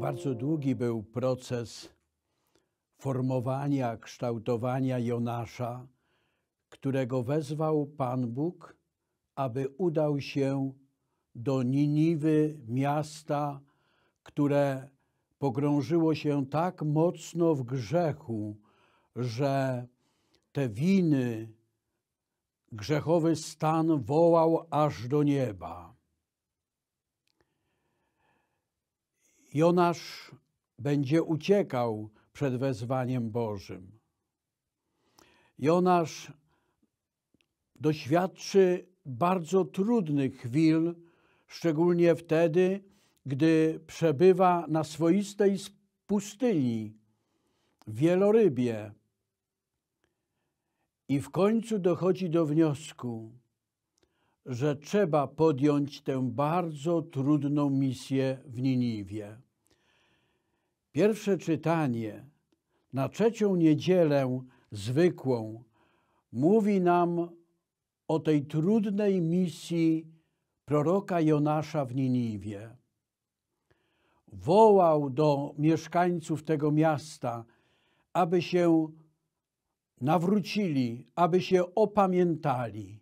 Bardzo długi był proces formowania, kształtowania Jonasza, którego wezwał Pan Bóg, aby udał się do Niniwy, miasta, które pogrążyło się tak mocno w grzechu, że te winy, grzechowy stan wołał aż do nieba. Jonasz będzie uciekał przed wezwaniem Bożym. Jonasz doświadczy bardzo trudnych chwil, szczególnie wtedy, gdy przebywa na swoistej pustyni, wielorybie. I w końcu dochodzi do wniosku, że trzeba podjąć tę bardzo trudną misję w Niniwie. Pierwsze czytanie na trzecią niedzielę zwykłą mówi nam o tej trudnej misji proroka Jonasza w Niniwie. Wołał do mieszkańców tego miasta, aby się nawrócili, aby się opamiętali.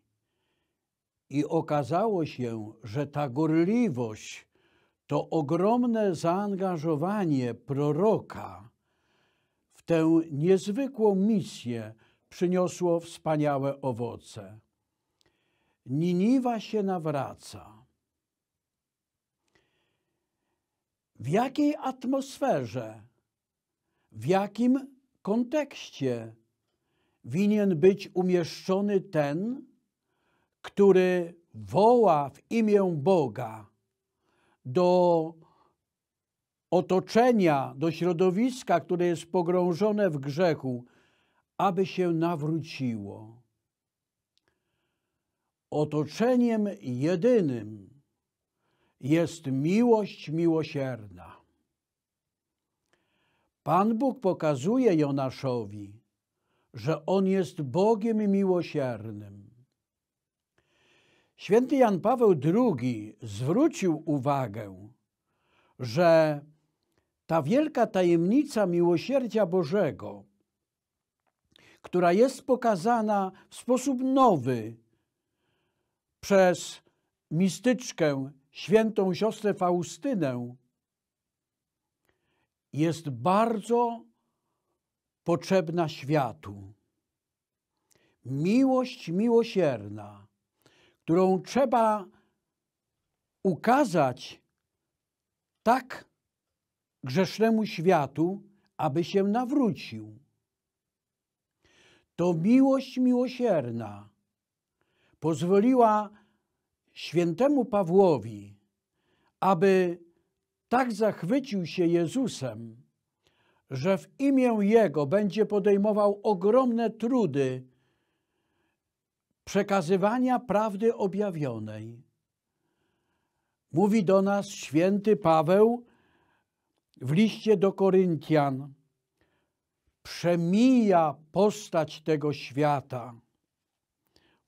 I okazało się, że ta gorliwość, to ogromne zaangażowanie proroka w tę niezwykłą misję przyniosło wspaniałe owoce. Niniwa się nawraca. W jakiej atmosferze, w jakim kontekście winien być umieszczony ten, który woła w imię Boga do otoczenia, do środowiska, które jest pogrążone w grzechu, aby się nawróciło. Otoczeniem jedynym jest miłość miłosierna. Pan Bóg pokazuje Jonaszowi, że on jest Bogiem miłosiernym Święty Jan Paweł II zwrócił uwagę, że ta wielka tajemnica miłosierdzia Bożego, która jest pokazana w sposób nowy przez mistyczkę, świętą siostrę Faustynę, jest bardzo potrzebna światu. Miłość miłosierna którą trzeba ukazać tak grzesznemu światu, aby się nawrócił. To miłość miłosierna pozwoliła świętemu Pawłowi, aby tak zachwycił się Jezusem, że w imię Jego będzie podejmował ogromne trudy, przekazywania prawdy objawionej. Mówi do nas święty Paweł w liście do Koryntian. Przemija postać tego świata.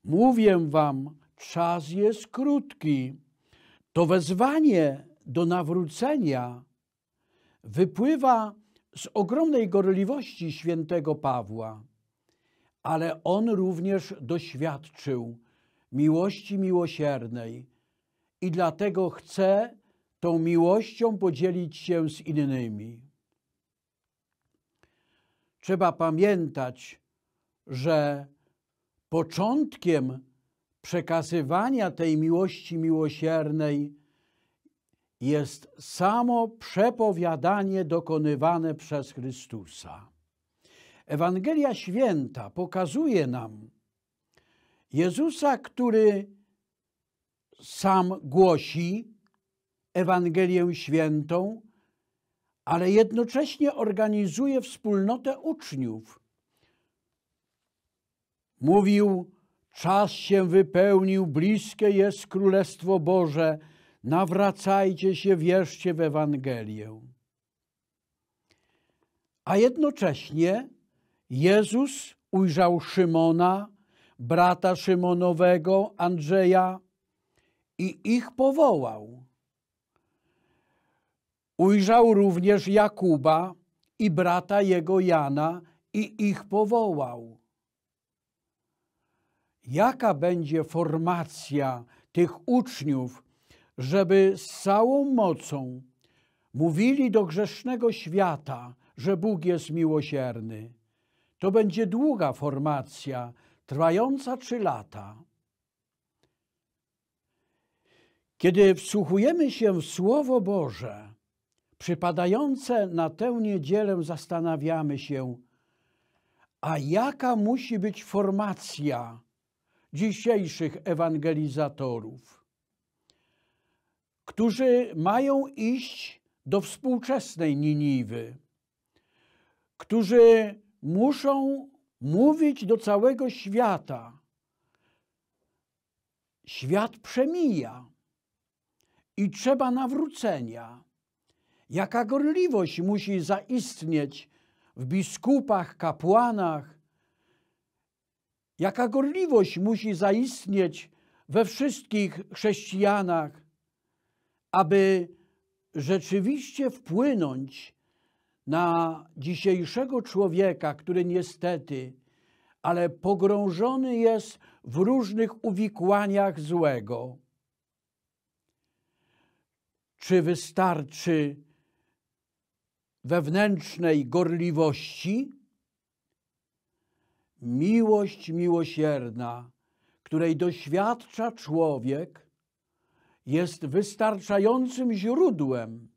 Mówię wam, czas jest krótki. To wezwanie do nawrócenia wypływa z ogromnej gorliwości świętego Pawła ale on również doświadczył miłości miłosiernej i dlatego chce tą miłością podzielić się z innymi. Trzeba pamiętać, że początkiem przekazywania tej miłości miłosiernej jest samo przepowiadanie dokonywane przez Chrystusa. Ewangelia Święta pokazuje nam Jezusa, który sam głosi Ewangelię Świętą, ale jednocześnie organizuje wspólnotę uczniów. Mówił, czas się wypełnił, bliskie jest Królestwo Boże, nawracajcie się, wierzcie w Ewangelię. A jednocześnie Jezus ujrzał Szymona, brata Szymonowego, Andrzeja i ich powołał. Ujrzał również Jakuba i brata jego Jana i ich powołał. Jaka będzie formacja tych uczniów, żeby z całą mocą mówili do grzesznego świata, że Bóg jest miłosierny? To będzie długa formacja, trwająca trzy lata. Kiedy wsłuchujemy się w Słowo Boże, przypadające na tę niedzielę, zastanawiamy się, a jaka musi być formacja dzisiejszych ewangelizatorów, którzy mają iść do współczesnej Niniwy, którzy muszą mówić do całego świata. Świat przemija i trzeba nawrócenia. Jaka gorliwość musi zaistnieć w biskupach, kapłanach? Jaka gorliwość musi zaistnieć we wszystkich chrześcijanach, aby rzeczywiście wpłynąć na dzisiejszego człowieka, który niestety, ale pogrążony jest w różnych uwikłaniach złego. Czy wystarczy wewnętrznej gorliwości? Miłość miłosierna, której doświadcza człowiek, jest wystarczającym źródłem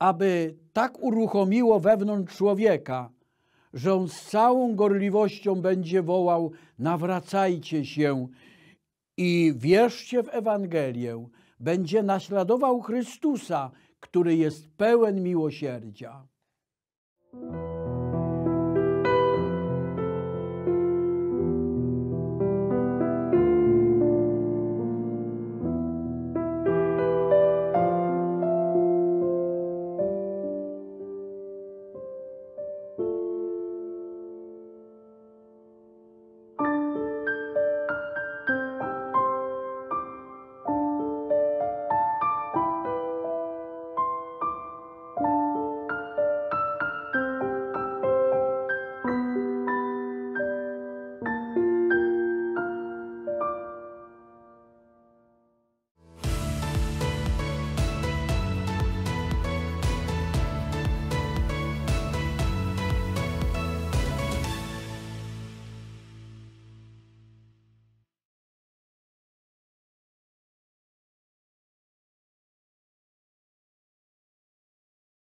aby tak uruchomiło wewnątrz człowieka, że on z całą gorliwością będzie wołał: Nawracajcie się i wierzcie w Ewangelię. Będzie naśladował Chrystusa, który jest pełen miłosierdzia.